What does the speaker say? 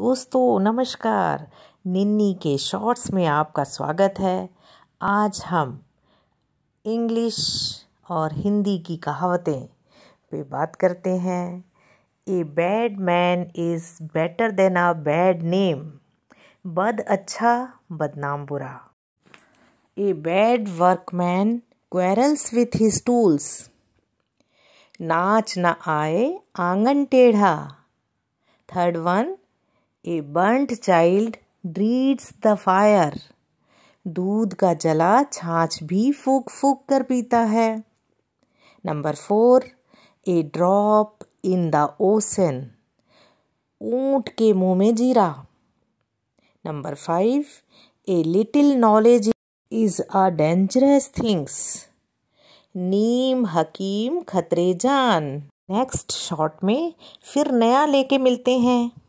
दोस्तों नमस्कार निन्नी के शॉर्ट्स में आपका स्वागत है आज हम इंग्लिश और हिंदी की कहावतें पे बात करते हैं a bad man is better than a bad name बद अच्छा बदनाम बुरा a bad workman quarrels with his tools नाच ना आए आंगन टेढ़ा third one a burnt child dreads the fire दूध का जला छाछ भी फूक फूक कर पीता है number four a drop in the ocean ऊंट के मुंह में जीरा number five a little knowledge is a dangerous things नीम हकीम खतरे जान नेक्स्ट शॉट में फिर नया लेके मिलते हैं